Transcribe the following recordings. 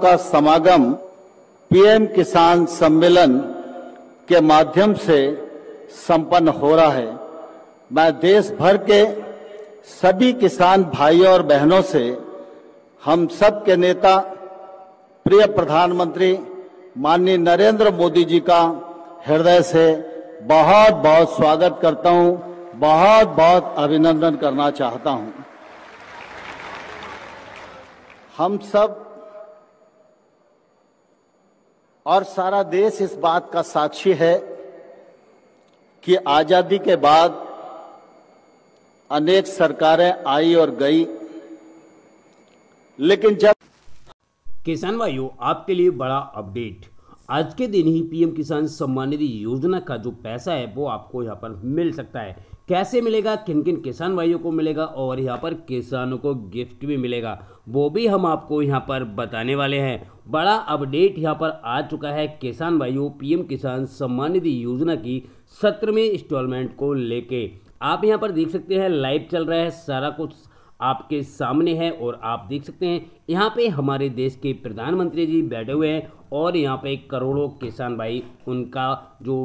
का समागम पीएम किसान सम्मेलन के माध्यम से संपन्न हो रहा है मैं देश भर के सभी किसान भाइयों और बहनों से हम सब के नेता प्रिय प्रधानमंत्री माननीय नरेंद्र मोदी जी का हृदय से बहुत बहुत स्वागत करता हूं बहुत बहुत अभिनंदन करना चाहता हूं हम सब और सारा देश इस बात का साक्षी है कि आज़ादी के बाद अनेक सरकारें आई और गई लेकिन जब किसान भाइयों आपके लिए बड़ा अपडेट आज के दिन ही पीएम किसान सम्मान निधि योजना का जो पैसा है वो आपको यहाँ पर मिल सकता है कैसे मिलेगा किन किन किसान भाइयों को मिलेगा और यहाँ पर किसानों को गिफ्ट भी मिलेगा वो भी हम आपको यहाँ पर बताने वाले हैं बड़ा अपडेट यहाँ पर आ चुका है किसान भाइयों पीएम किसान सम्मान निधि योजना की सत्रहवीं इंस्टॉलमेंट को लेके आप यहाँ पर देख सकते हैं लाइव चल रहा है सारा कुछ आपके सामने है और आप देख सकते हैं यहाँ पे हमारे देश के प्रधानमंत्री जी बैठे हुए हैं और यहाँ पे करोड़ों किसान भाई उनका जो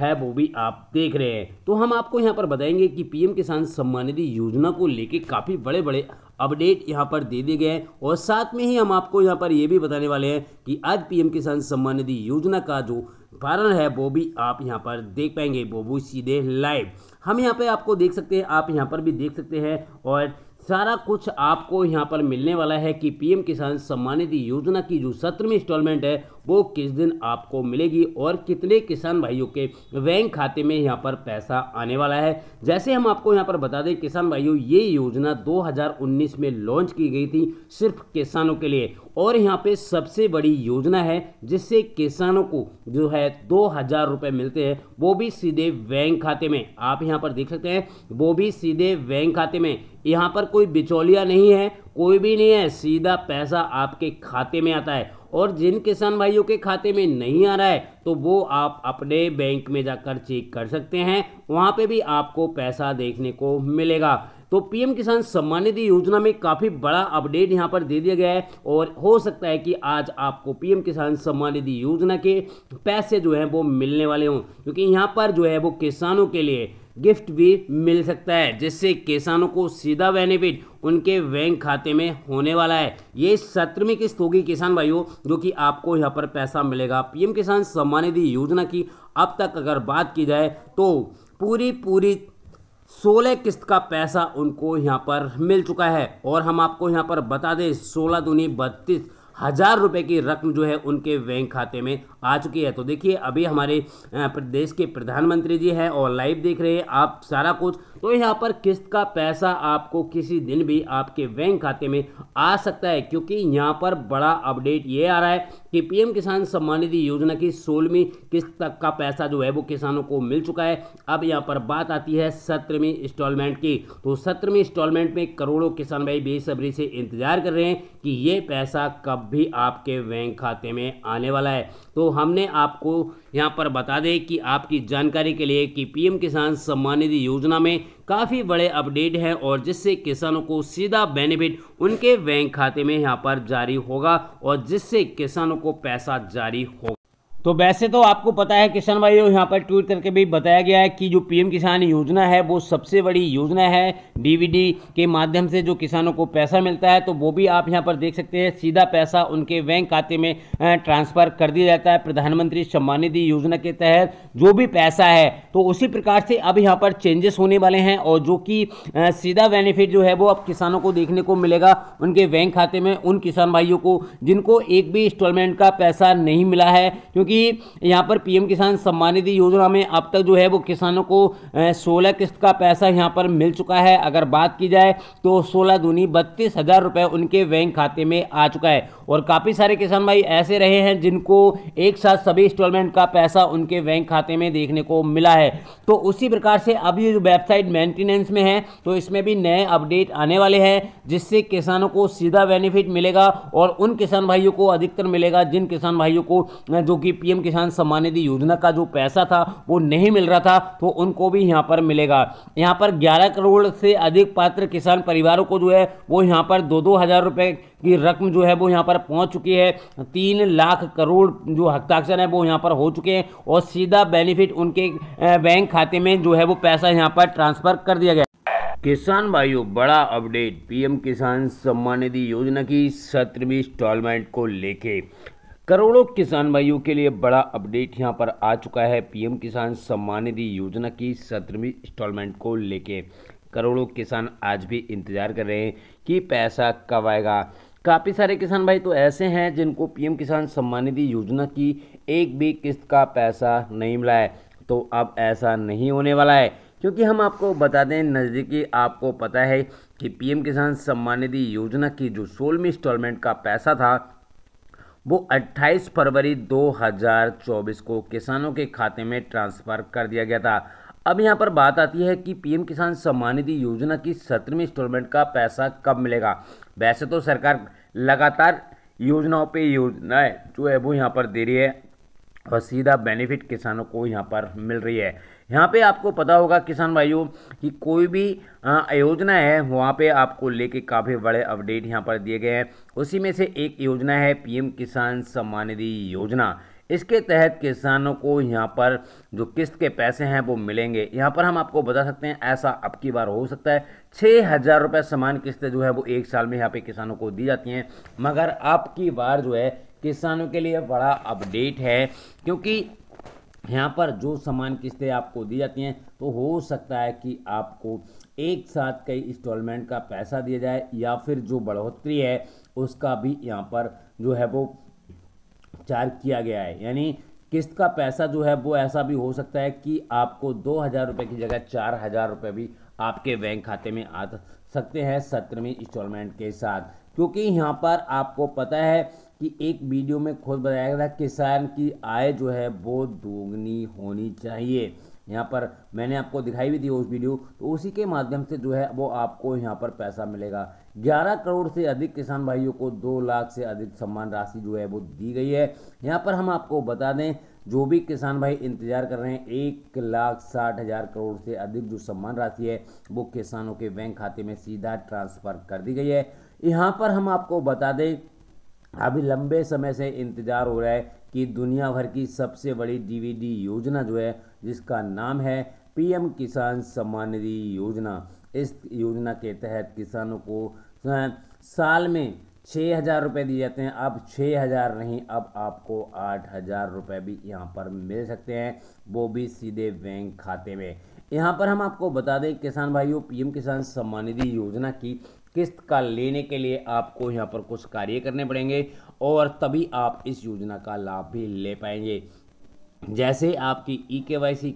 है वो भी आप देख रहे हैं तो हम आपको यहाँ पर बताएंगे कि पीएम किसान सम्मान निधि योजना को लेके काफ़ी बड़े बड़े अपडेट यहाँ पर दे दिए गए हैं और साथ में ही हम आपको यहाँ पर ये भी बताने वाले हैं कि आज पी किसान सम्मान निधि योजना का जो कारण है वो भी आप यहाँ पर देख पाएंगे वो भी सीधे लाइव हम यहाँ पे आपको देख सकते हैं आप यहाँ पर भी देख सकते हैं और सारा कुछ आपको यहाँ पर मिलने वाला है कि पीएम किसान सम्मान निधि योजना की जो सत्रहवीं इंस्टॉलमेंट है वो किस दिन आपको मिलेगी और कितने किसान भाइयों के बैंक खाते में यहाँ पर पैसा आने वाला है जैसे हम आपको यहाँ पर बता दें किसान भाइयों ये योजना 2019 में लॉन्च की गई थी सिर्फ किसानों के लिए और यहाँ पे सबसे बड़ी योजना है जिससे किसानों को जो है दो हज़ार रुपये मिलते हैं वो भी सीधे बैंक खाते में आप यहाँ पर देख सकते हैं वो भी सीधे बैंक खाते में यहाँ पर कोई बिचौलिया नहीं है कोई भी नहीं है सीधा पैसा आपके खाते में आता है और जिन किसान भाइयों के खाते में नहीं आ रहा है तो वो आप अपने बैंक में जाकर चेक कर सकते हैं वहाँ पे भी आपको पैसा देखने को मिलेगा तो पीएम किसान सम्मान निधि योजना में काफ़ी बड़ा अपडेट यहाँ पर दे दिया गया है और हो सकता है कि आज आपको पीएम किसान सम्मान निधि योजना के पैसे जो हैं वो मिलने वाले हों क्योंकि यहाँ पर जो है वो किसानों के लिए गिफ्ट भी मिल सकता है जिससे किसानों को सीधा बेनिफिट उनके बैंक खाते में होने वाला है ये सत्रहवीं किस्त होगी किसान भाइयों जो कि आपको यहाँ पर पैसा मिलेगा पीएम किसान सम्मान निधि योजना की अब तक अगर बात की जाए तो पूरी पूरी सोलह किस्त का पैसा उनको यहाँ पर मिल चुका है और हम आपको यहाँ पर बता दें सोलह दूनी बत्तीस हज़ार रुपये की रकम जो है उनके बैंक खाते में आ चुकी है तो देखिए अभी हमारे प्रदेश के प्रधानमंत्री जी हैं और लाइव देख रहे हैं आप सारा कुछ तो यहाँ पर किस्त का पैसा आपको किसी दिन भी आपके बैंक खाते में आ सकता है क्योंकि यहाँ पर बड़ा अपडेट ये आ रहा है कि पीएम किसान सम्मान निधि योजना की सोलहवीं किस्त तक का पैसा जो है वो किसानों को मिल चुका है अब यहाँ पर बात आती है सत्रहवीं इंस्टॉलमेंट की तो सत्रहवीं इंस्टॉलमेंट में करोड़ों किसान भाई बेसब्री से इंतजार कर रहे हैं कि ये पैसा कब भी आपके बैंक खाते में आने वाला है तो हमने आपको यहाँ पर बता दें कि आपकी जानकारी के लिए कि पीएम किसान सम्मान निधि योजना में काफ़ी बड़े अपडेट हैं और जिससे किसानों को सीधा बेनिफिट उनके बैंक खाते में यहाँ पर जारी होगा और जिससे किसानों को पैसा जारी होगा तो वैसे तो आपको पता है किसान भाइयों यहाँ पर ट्वीट करके भी बताया गया है कि जो पीएम किसान योजना है वो सबसे बड़ी योजना है डीवीडी के माध्यम से जो किसानों को पैसा मिलता है तो वो भी आप यहाँ पर देख सकते हैं सीधा पैसा उनके बैंक खाते में ट्रांसफ़र कर दिया जाता है प्रधानमंत्री सम्मान निधि योजना के तहत जो भी पैसा है तो उसी प्रकार से अब यहाँ पर चेंजेस होने वाले हैं और जो कि सीधा बेनिफिट जो है वो अब किसानों को देखने को मिलेगा उनके बैंक खाते में उन किसान भाइयों को जिनको एक भी इंस्टॉलमेंट का पैसा नहीं मिला है क्योंकि कि यहाँ पर पीएम किसान सम्मान निधि योजना में अब तक जो है वो किसानों को सोलह किस्त का पैसा यहाँ पर मिल चुका है अगर बात की जाए तो सोलह दूनी बत्तीस हज़ार रुपये उनके बैंक खाते में आ चुका है और काफ़ी सारे किसान भाई ऐसे रहे हैं जिनको एक साथ सभी इंस्टॉलमेंट का पैसा उनके बैंक खाते में देखने को मिला है तो उसी प्रकार से अब ये जो वेबसाइट मेंटेनेंस में है तो इसमें भी नए अपडेट आने वाले हैं जिससे किसानों को सीधा बेनिफिट मिलेगा और उन किसान भाइयों को अधिकतर मिलेगा जिन किसान भाइयों को जो कि पीएम किसान सम्मान निधि योजना का जो पैसा था वो नहीं मिल रहा था तो उनको भी यहाँ पर मिलेगा यहाँ पर ग्यारह करोड़ से अधिक पात्र किसान परिवारों को जो है वो यहाँ पर दो दो हज़ार रुपये की रकम जो है वो यहाँ पर पहुँच चुकी है तीन लाख करोड़ जो हस्ताक्षर है वो यहाँ पर हो चुके हैं और सीधा बेनिफिट उनके बैंक खाते में जो है वो पैसा यहाँ पर ट्रांसफ़र कर दिया गया किसान भाइयों बड़ा अपडेट पीएम किसान सम्मान निधि योजना की सत्रहवीं इंस्टॉलमेंट को लेके करोड़ों किसान भाइयों के लिए बड़ा अपडेट यहां पर आ चुका है पीएम किसान सम्मान निधि योजना की सत्रहवीं इंस्टॉलमेंट को लेके करोड़ों किसान आज भी इंतजार कर रहे हैं कि पैसा कब आएगा काफ़ी सारे किसान भाई तो ऐसे हैं जिनको पीएम किसान सम्मान निधि योजना की एक भी किस्त का पैसा नहीं मिला है तो अब ऐसा नहीं होने वाला है क्योंकि हम आपको बता दें नज़दीकी आपको पता है कि पीएम किसान सम्मान निधि योजना की जो सोलहवीं इंस्टॉलमेंट का पैसा था वो 28 फरवरी 2024 को किसानों के खाते में ट्रांसफ़र कर दिया गया था अब यहाँ पर बात आती है कि पीएम किसान सम्मान निधि योजना की सत्रहवीं इंस्टॉलमेंट का पैसा कब मिलेगा वैसे तो सरकार लगातार योजनाओं पे योजनाएं जो है वो यहाँ पर दे रही है और सीधा बेनिफिट किसानों को यहाँ पर मिल रही है यहाँ पे आपको पता होगा किसान भाइयों कि कोई भी योजना है वहाँ पे आपको लेके काफ़ी बड़े अपडेट यहाँ पर दिए गए हैं उसी में से एक योजना है पीएम किसान सम्मान निधि योजना इसके तहत किसानों को यहाँ पर जो किस्त के पैसे हैं वो मिलेंगे यहाँ पर हम आपको बता सकते हैं ऐसा अब की बार हो सकता है छः हज़ार रुपये समान किस्तें जो है वो एक साल में यहाँ पे किसानों को दी जाती हैं मगर अब की बार जो है किसानों के लिए बड़ा अपडेट है क्योंकि यहाँ पर जो सामान किस्तें आपको दी जाती हैं तो हो सकता है कि आपको एक साथ कई इंस्टॉलमेंट का पैसा दिया जाए या फिर जो बढ़ोतरी है उसका भी यहाँ पर जो है वो चार्ज किया गया है यानी किस्त का पैसा जो है वो ऐसा भी हो सकता है कि आपको दो हज़ार रुपये की जगह चार हज़ार रुपये भी आपके बैंक खाते में आ सकते हैं सत्रहवीं इंस्टॉलमेंट के साथ क्योंकि यहाँ पर आपको पता है कि एक वीडियो में खुद बताया गया था किसान की आय जो है वो दोगुनी होनी चाहिए यहाँ पर मैंने आपको दिखाई भी दी उस वीडियो तो उसी के माध्यम से जो है वो आपको यहाँ पर पैसा मिलेगा 11 करोड़ से अधिक किसान भाइयों को 2 लाख से अधिक सम्मान राशि जो है वो दी गई है यहाँ पर हम आपको बता दें जो भी किसान भाई इंतजार कर रहे हैं एक लाख साठ हज़ार करोड़ से अधिक जो सम्मान राशि है वो किसानों के बैंक खाते में सीधा ट्रांसफ़र कर दी गई है यहाँ पर हम आपको बता दें अभी लंबे समय से इंतज़ार हो रहा है कि दुनिया भर की सबसे बड़ी डीवीडी योजना जो है जिसका नाम है पीएम किसान सम्मान निधि योजना इस योजना के तहत किसानों को साल में छः हज़ार रुपये दिए जाते हैं अब छः हज़ार नहीं अब आपको आठ हज़ार रुपये भी यहाँ पर मिल सकते हैं वो भी सीधे बैंक खाते में यहाँ पर हम आपको बता दें किसान भाइयों पीएम किसान सम्मान निधि योजना की किस्त का लेने के लिए आपको यहाँ पर कुछ कार्य करने पड़ेंगे और तभी आप इस योजना का लाभ भी ले पाएंगे जैसे आपकी ई के वाई सी